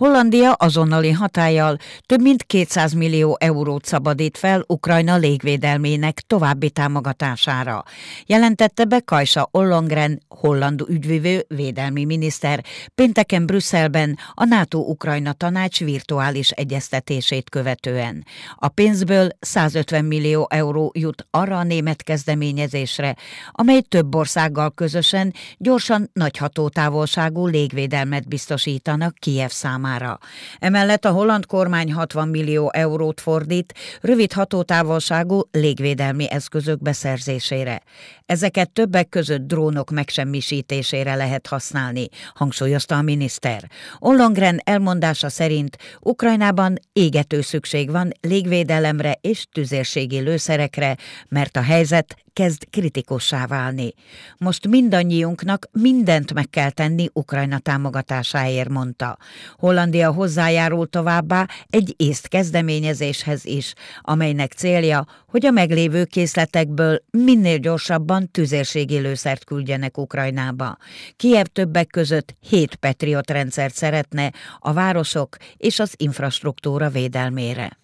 Hollandia azonnali hatállyal több mint 200 millió eurót szabadít fel Ukrajna légvédelmének további támogatására, jelentette be Kajsa Ollongren, holland ügyvivő védelmi miniszter, pénteken Brüsszelben a NATO-Ukrajna tanács virtuális egyeztetését követően. A pénzből 150 millió euró jut arra a német kezdeményezésre, amely több országgal közösen gyorsan nagy hatótávolságú légvédelmet biztosítanak Kiev számára számára. Emellett a holland kormány 60 millió eurót fordít rövid hatótávolságú légvédelmi eszközök beszerzésére. Ezeket többek között drónok megsemmisítésére lehet használni, hangsúlyozta a miniszter. Ollongren elmondása szerint Ukrajnában égető szükség van légvédelemre és tüzérségi lőszerekre, mert a helyzet kezd kritikussá válni. Most mindannyiunknak mindent meg kell tenni Ukrajna támogatásáért, mondta. Hollandia hozzájárul továbbá egy észt kezdeményezéshez is, amelynek célja, hogy a meglévő készletekből minél gyorsabban tüzérségi lőszert küldjenek Ukrajnába. Kiev többek között hét Patriot rendszert szeretne a városok és az infrastruktúra védelmére.